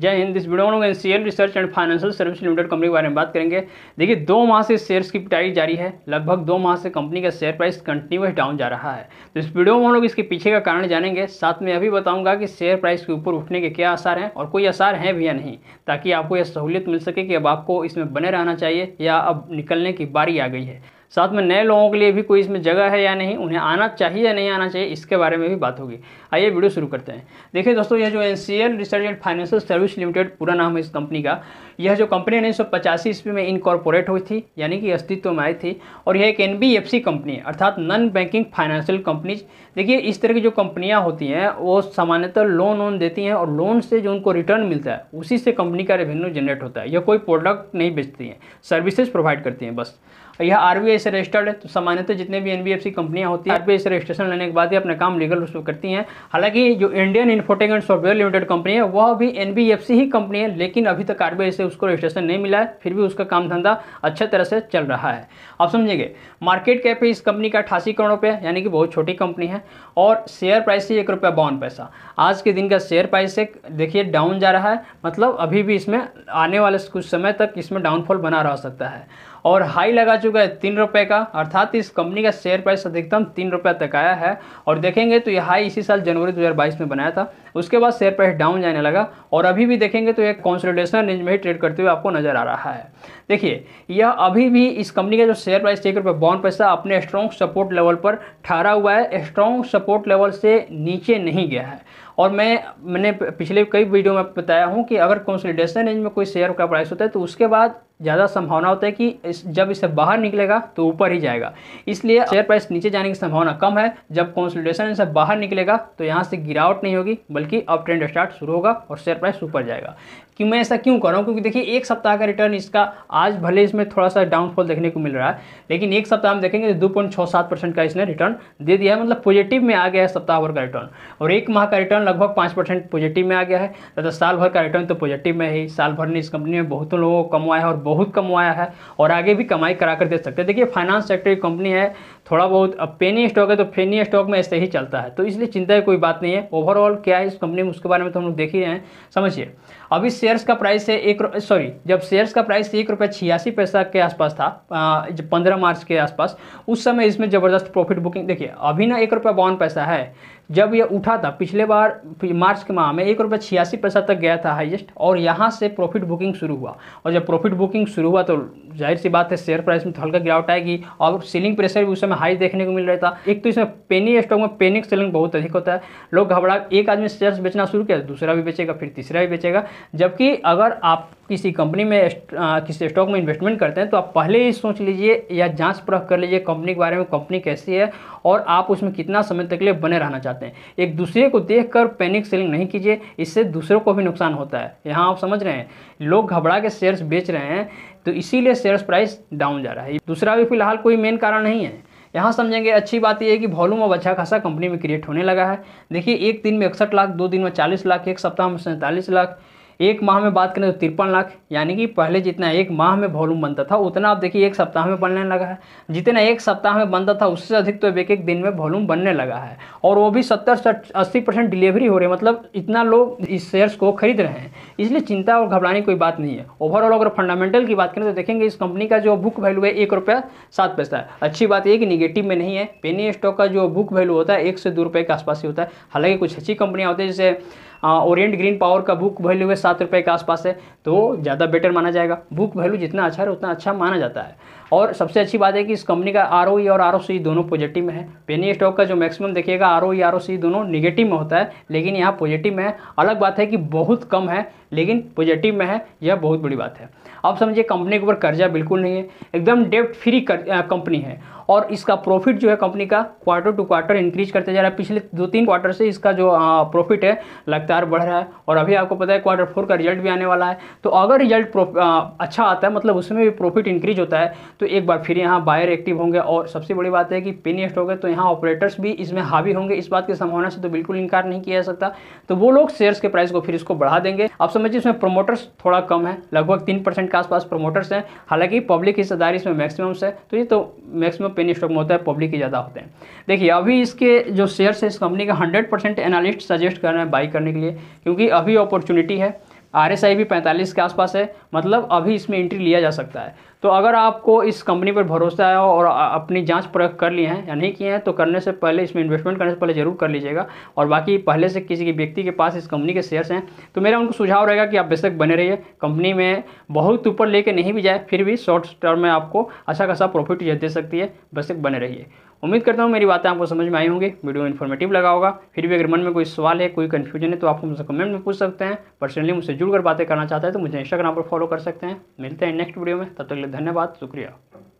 जय हिंद इस वीडियो में लोग NCL research and financial service limited company के बारे में बात करेंगे देखिए दो माह से शेयर्स की पिटाई जारी है लगभग दो माह से कंपनी का शेयर प्राइस कंटिन्यूस डाउन जा रहा है तो इस वीडियो में हम लोग इसके पीछे का कारण जानेंगे साथ में अभी बताऊंगा कि शेयर प्राइस के ऊपर उठने के क्या आसार हैं और कोई आसार हैं भी या नहीं ताकि आपको यह सहूलियत मिल सके कि अब आपको इसमें बने रहना चाहिए या अब निकलने की बारी आ गई है साथ में नए लोगों के लिए भी कोई इसमें जगह है या नहीं उन्हें आना चाहिए या नहीं आना चाहिए इसके बारे में भी बात होगी आइए वीडियो शुरू करते हैं देखिए दोस्तों यह जो N C L research and financial service limited पूरा नाम है इस कंपनी का यह जो कंपनी उन्नीस सौ पचासी ईस्वी में इनकॉर्पोरेट हुई थी यानी कि अस्तित्व में आई थी और यह एक N B F C company है अर्थात नॉन बैंकिंग फाइनेंशियल कंपनीज देखिए इस तरह की जो कंपनियाँ होती हैं वो सामान्यतः लोन वोन देती हैं और लोन से जो उनको रिटर्न मिलता है उसी से कंपनी का रेवेन्यू जनरेट होता है यह कोई प्रोडक्ट नहीं बेचती हैं सर्विसेज प्रोवाइड करती हैं बस तो यह आरबीआई से रजिस्टर्ड है तो सामान्यतः तो जितने भी एनबीएफसी कंपनियां होती है आरबीआई से रजिस्ट्रेशन लेने के बाद ही अपना काम लीगल रूप से करती हैं हालांकि जो Indian Infotech and software limited company है वह भी एनबीएफसी ही कंपनी है लेकिन अभी तक आरबीआई से उसको रजिस्ट्रेशन नहीं मिला है फिर भी उसका काम धंधा अच्छे तरह से चल रहा है आप समझेंगे मार्केट कैप है इस कंपनी का अठासी करोड़ रुपये यानी कि बहुत छोटी कंपनी है और शेयर प्राइस से एक रुपया बावन पैसा आज के दिन का शेयर प्राइस से देखिए डाउन जा रहा है मतलब अभी भी इसमें आने वाले कुछ समय तक इसमें डाउनफॉल बना रह सकता है और हाई लगा चुका है तीन रुपये का अर्थात इस कंपनी का शेयर प्राइस अधिकतम तीन रुपये तक आया है और देखेंगे तो ये हाई इसी साल जनवरी 2022 में बनाया था उसके बाद शेयर प्राइस डाउन जाने लगा और अभी भी देखेंगे तो एक कॉन्सोलिडेशन रेंज में ही ट्रेड करते हुए आपको नजर आ रहा है देखिए यह अभी भी इस कंपनी का जो शेयर प्राइस एक रुपये बावन पैसा अपने स्ट्रॉन्ग सपोर्ट लेवल पर ठहरा हुआ है स्ट्रॉन्ग सपोर्ट लेवल से नीचे नहीं गया है और मैं मैंने पिछले कई वीडियो में बताया हूँ कि अगर कंसोलिडेशन रेंज में कोई शेयर का प्राइस होता है तो उसके बाद ज़्यादा संभावना होता है कि इस जब इससे बाहर निकलेगा तो ऊपर ही जाएगा इसलिए शेयर प्राइस नीचे जाने की संभावना कम है जब कंसोलिडेशन से बाहर निकलेगा तो यहाँ से गिरावट नहीं होगी बल्कि बल्कि अब ट्रेंड स्टार्ट शुरू होगा और शेयर प्राइस ऊपर जाएगा कि मैं ऐसा क्यों कर रहा हूँ क्योंकि देखिए एक सप्ताह का रिटर्न इसका आज भले इसमें थोड़ा सा डाउनफॉल देखने को मिल रहा है लेकिन एक सप्ताह में देखेंगे तो दो पॉइंट छः सात परसेंट का इसने रिटर्न दे दिया है मतलब पॉजिटिव में आ गया है सप्ताह भर का रिटर्न और एक माह का रिटर्न लगभग पाँच परसेंट पॉजिटिव में आ गया है तथा तो साल भर का रिटर्न तो पॉजिटिव में ही साल भर ने इस कंपनी में बहुत लोगों को कमवाया है और बहुत कमवाया है और आगे भी कमाई करा कर दे सकते हैं देखिए फाइनेंस सेक्टर की कंपनी है थोड़ा बहुत अब पेनी स्टॉक है तो पेनी स्टॉक में ऐसे ही चलता है तो इसलिए चिंता की कोई बात नहीं है ओवरऑल क्या है इस कंपनी में उसके बारे में तो हम लोग देख ही रहे हैं समझिए अभी शेयर्स का प्राइस है एक सॉरी जब शेयर्स का प्राइस एक रुपये छियासी पैसा के आसपास था जब पंद्रह मार्च के आसपास उस समय इसमें ज़बरदस्त प्रॉफिट बुकिंग देखिए अभी ना एक रुपये बावन पैसा है जब ये उठा था पिछले बार मार्च के माह में एक रुपये छियासी पैसा तक गया था हाईएस्ट और यहाँ से प्रॉफिट बुकिंग शुरू हुआ और जब प्रॉफिट बुकिंग शुरू हुआ तो जाहिर सी बात है शेयर प्राइस में तो हल्का गिरावट आएगी और सेलिंग प्रेशर भी उस समय हाई देखने को मिल रहा था एक तो इसमें पेनी स्टॉक में पेनिक सेलिंग बहुत अधिक होता है लोग घबरा एक आदमी शेयर बेचना शुरू किया दूसरा भी बेचेगा फिर तीसरा भी बेचेगा जबकि अगर आप किसी कंपनी में किसी स्टॉक में इन्वेस्टमेंट करते हैं तो आप पहले ही सोच लीजिए या जांच परख कर लीजिए कंपनी के बारे में कंपनी कैसी है और आप उसमें कितना समय तक लिए बने रहना चाहते हैं एक दूसरे को देख कर पैनिक सेलिंग नहीं कीजिए इससे दूसरों को भी नुकसान होता है यहाँ आप समझ रहे हैं लोग घबरा के शेयर्स बेच रहे हैं तो इसीलिए शेयर्स प्राइस डाउन जा रहा है दूसरा भी फिलहाल कोई मेन कारण नहीं है यहाँ समझेंगे अच्छी बात यह है कि वॉल्यूम अब अच्छा खासा कंपनी में क्रिएट होने लगा है देखिए एक दिन में इकसठ लाख दो दिन में चालीस लाख एक सप्ताह में सैंतालीस लाख एक माह में बात करें तो तिरपन लाख यानी कि पहले जितना एक माह में वॉल्यूम बनता था उतना आप देखिए एक सप्ताह में बनने लगा है जितना एक सप्ताह में बनता था उससे अधिक तो एक एक दिन में वॉल्यूम बनने लगा है और वो भी सत्तर सठ अस्सी परसेंट डिलीवरी हो रही है मतलब इतना लोग इस शेयर्स को खरीद रहे हैं इसलिए चिंता और घबराने की कोई बात नहीं है ओवरऑल अगर फंडामेंटल की बात करें तो देखेंगे इस कंपनी का जो बुक वैल्यू है एक रुपया सात पैसा है अच्छी बात यह कि निगेटिव में नहीं है पेनी स्टॉक का जो बुक वैल्यू होता है एक से दो रुपये के आसपास ही होता है हालांकि कुछ अच्छी कंपनियाँ होती है जैसे ओरिएंट ग्रीन पावर का बुक वैल्यू है सात रुपये के आसपास है तो ज़्यादा बेटर माना जाएगा बुक वैल्यू जितना अच्छा है उतना अच्छा माना जाता है और सबसे अच्छी बात है कि इस कंपनी का आर e और आर दोनों पॉजिटिव में है पेनी स्टॉक का जो मैक्सिमम देखिएगा आर ओ आर दोनों निगेटिव में होता है लेकिन यहाँ पॉजिटिव में है अलग बात है कि बहुत कम है लेकिन पॉजिटिव में है यह बहुत बड़ी बात है अब समझिए कंपनी के ऊपर कर्जा बिल्कुल नहीं है एकदम डेप्ट फ्री कंपनी है और इसका प्रॉफिट जो है कंपनी का क्वार्टर टू क्वार्टर इंक्रीज करते जा रहा है पिछले दो तीन क्वार्टर से इसका जो प्रॉफिट है लगातार बढ़ रहा है और अभी आपको पता है क्वार्टर फोर का रिजल्ट भी आने वाला है तो अगर रिजल्ट अच्छा आता है मतलब उसमें भी प्रॉफिट इंक्रीज होता है तो एक बार फिर यहाँ बायर एक्टिव होंगे और सबसे बड़ी बात है कि पेनी स्टॉक है तो यहाँ ऑपरेटर्स भी इसमें हावी होंगे इस बात की संभावना से तो बिल्कुल इंकार नहीं किया जा सकता तो वो लोग शेयर्स के प्राइस को फिर इसको बढ़ा देंगे आप समझिए इसमें प्रोमोटर्स थोड़ा कम है लगभग तीन के आसपास प्रोमोटर्स हैं हालांकि पब्लिक हिस्सेदारी इसमें मैक्सिमम्स है तो ये तो मैक्सिमम कंपनी स्टॉक में होता है पब्लिक ही ज़्यादा होते हैं देखिए अभी इसके जो शेयर्स है इस कंपनी का हंड्रेड परसेंट एनालिस्ट सजेस्ट कर रहे हैं बाई करने के लिए क्योंकि अभी अपॉर्चुनिटी है आर एस आई भी पैंतालीस के आसपास है मतलब अभी इसमें एंट्री लिया जा सकता है तो अगर आपको इस कंपनी पर भरोसा है और अपनी जांच परख कर लिए हैं या नहीं किए हैं तो करने से पहले इसमें इन्वेस्टमेंट करने से पहले ज़रूर कर लीजिएगा और बाकी पहले से किसी के व्यक्ति के पास इस कंपनी के शेयर्स हैं तो मेरा उनको सुझाव रहेगा कि आप बेशक बने रहिए कंपनी में बहुत ऊपर लेके नहीं भी जाए फिर भी शॉर्ट टर्म में आपको अच्छा खासा प्रॉफिट दे सकती है बेशक बने रहिए उम्मीद करता हूँ मेरी बातें आपको समझ में आई होंगी वीडियो इन्फॉर्मेटिव लगा होगा फिर भी अगर मन में कोई सवाल है कोई कन्फ्यूजन है तो आप मुझसे कमेंट में पूछ सकते हैं पर्सनली मुझसे जुड़कर बातें करना चाहते हैं तो मुझे इंस्टाग्राम पर फॉलो कर सकते हैं मिलते हैं नेक्स्ट वीडियो में तब तक के लिए धन्यवाद शुक्रिया